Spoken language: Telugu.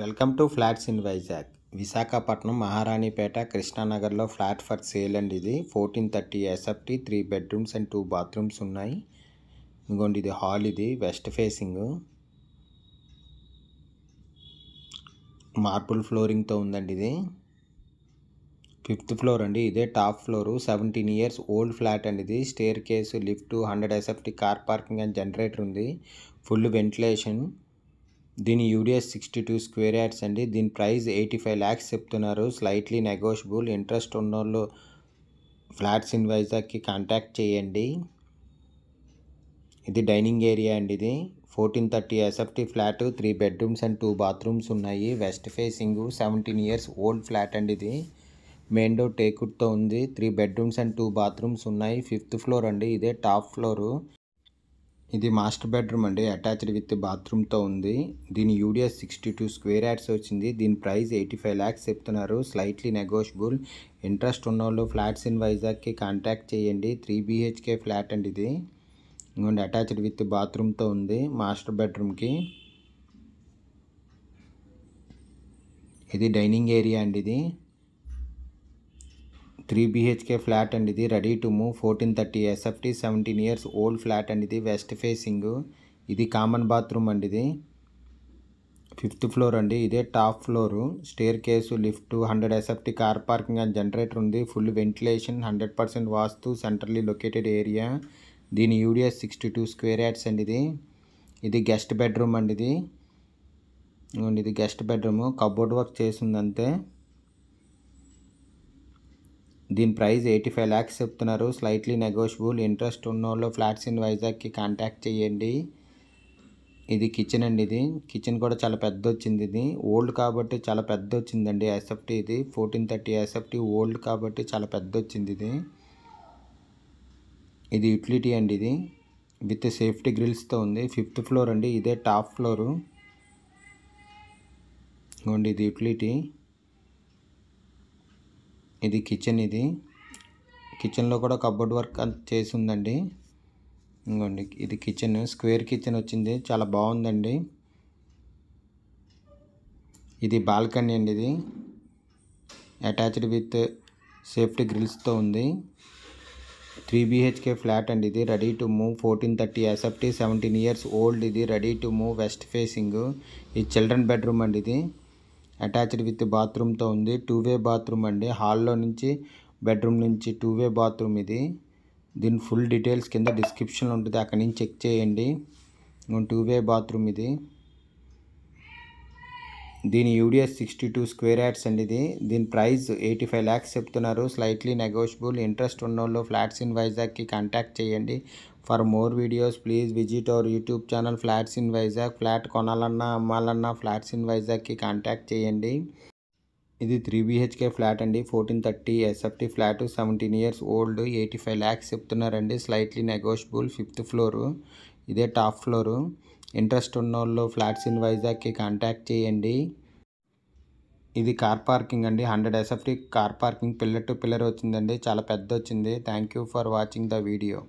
welcome to flats in Vizag Visakhapatnam Maharanipeta కృష్ణానగర్లో ఫ్లాట్ ఫర్ సేల్ అండి ఇది fourteen thirty SFT three bedrooms and two bathrooms ఉన్నాయి ఇంకోండి ఇది హాల్ ఇది వెస్ట్ ఫేసింగ్ మార్బుల్ ఫ్లోరింగ్తో ఉందండి ఇది ఫిఫ్త్ ఫ్లోర్ అండి ఇదే top floor seventeen years old flat అండి ఇది staircase lift hundred SFT car parking and generator ఉంది ఫుల్ వెంటిలేషన్ దీని UDS sixty two square yards అండి దీని ప్రైస్ ఎయిటీ ఫైవ్ ల్యాక్స్ చెప్తున్నారు స్లైట్లీ నెగోషియబుల్ ఇంట్రెస్ట్ ఉన్నోళ్ళు ఫ్లాట్స్ ఇన్ వైజాగ్కి కాంటాక్ట్ చేయండి ఇది డైనింగ్ ఏరియా అండి ఇది fourteen thirty SFT flat three bedrooms and two bathrooms ఉన్నాయి west facing seventeen years old flat అండి ఇది మెయిన్ డోర్ టేకుడ్తో ఉంది three bedrooms and two bathrooms ఉన్నాయి ఫిఫ్త్ ఫ్లోర్ అండి ఇదే టాప్ ఫ్లోరు ఇది మాస్టర్ బెడ్రూమ్ అండి అటాచ్డ్ విత్ బాత్రూమ్తో ఉంది దీని UDS sixty two square yards వచ్చింది దీని ప్రైస్ ఎయిటీ ఫైవ్ ల్యాక్స్ చెప్తున్నారు స్లైట్లీ నెగోషియబుల్ ఇంట్రెస్ట్ వాళ్ళు ఫ్లాట్స్ ఇన్ వైజాగ్కి కాంటాక్ట్ చేయండి త్రీ బీహెచ్కే ఫ్లాట్ అండి ఇది ఇంకోండి అటాచ్డ్ విత్ బాత్రూమ్తో ఉంది మాస్టర్ బెడ్రూమ్కి ఇది డైనింగ్ ఏరియా అండి ఇది త్రీ బీహెచ్కే ఫ్లాట్ అండి ఇది ready to move fourteen thirty SFT seventeen years old flat అండి ఇది వెస్ట్ ఫేసింగ్ ఇది కామన్ బాత్రూమ్ అండి ఇది ఫిఫ్త్ ఫ్లోర్ అండి ఇదే top floor staircase lift hundred SFT car parking and generator ఉంది full ventilation hundred percent vastu centrally located area దీని UDS sixty two square yards అండి ఇది ఇది గెస్ట్ బెడ్రూమ్ అండి ఇది ఇది గెస్ట్ బెడ్రూమ్ కబోర్డ్ వర్క్ చేసిందంతే దీని ప్రైస్ ఎయిటీ ఫైవ్ ల్యాక్స్ చెప్తున్నారు స్లైట్లీ నెగోషియబుల్ ఇంట్రెస్ట్ ఉన్నోళ్ళు ఫ్లాట్స్ ఇన్ వైజాగ్కి కాంటాక్ట్ చేయండి ఇది కిచెన్ అండి ఇది కిచెన్ కూడా చాలా పెద్ద వచ్చింది ఇది ఓల్డ్ కాబట్టి చాలా పెద్ద వచ్చిందండి ఎస్ఎఫ్టీ ఇది ఫోర్టీన్ థర్టీ ఎస్ఎఫ్టీ ఓల్డ్ కాబట్టి చాలా పెద్ద వచ్చింది ఇది ఇది యూటిలిటీ అండి ఇది విత్ సేఫ్టీ గ్రిల్స్తో ఉంది ఫిఫ్త్ ఫ్లోర్ అండి ఇదే టాప్ ఫ్లోరు ఇది యూటిలిటీ ఇది కిచెన్ ఇది కిచెన్లో కూడా కబోర్డ్ వర్క్ చేసి ఉందండి ఇంకోండి ఇది కిచెన్ స్క్వేర్ కిచెన్ వచ్చింది చాలా బాగుందండి ఇది బాల్కనీ అండి ఇది అటాచ్డ్ విత్ సేఫ్టీ గ్రిల్స్తో ఉంది త్రీ బిహెచ్కే ఫ్లాట్ అండి ఇది ready to move fourteen thirty SFT seventeen years old ఇది ready to move west facing ఇది చిల్డ్రన్ బెడ్రూమ్ అండి ఇది అటాచ్డ్ విత్ బాత్రూమ్తో ఉంది టూ వే బాత్రూమ్ అండి హాల్లో నుంచి బెడ్రూమ్ నుంచి టూ వే బాత్రూమ్ ఇది దీని ఫుల్ డీటెయిల్స్ కింద డిస్క్రిప్షన్ ఉంటుంది అక్కడ నుంచి చెక్ చేయండి టూ వే బాత్రూమ్ ఇది దీని UDS sixty two square yards అండి ఇది దీని ప్రైస్ ఎయిటీ ఫైవ్ ల్యాక్స్ చెప్తున్నారు స్లైట్లీ నెగోషియబుల్ ఇంట్రెస్ట్ ఉన్నోళ్ళు ఫ్లాట్స్ ఇన్ వైజాగ్కి కాంటాక్ట్ చేయండి for more videos please visit our YouTube channel flats in Vizag flat కొనాలన్నా అమ్మాలన్నా ఫ్లాట్స్ ఇన్ వైజాగ్కి కాంటాక్ట్ చేయండి ఇది త్రీ బీహెచ్కే ఫ్లాట్ అండి fourteen thirty SFT flat seventeen years old eighty five lakhs చెప్తున్నారండి స్లైట్లీ నెగోషియబుల్ ఫిఫ్త్ ఫ్లోరు ఇదే టాప్ ఫ్లోరు ఇంట్రెస్ట్ ఉన్న వాళ్ళు ఫ్లాట్స్ ఇన్ వైజాగ్కి కాంటాక్ట్ చేయండి ఇది కార్ పార్కింగ్ అండి hundred SFT car parking pillar to pillar వచ్చిందండి చాలా పెద్ద వచ్చింది thank you for watching the video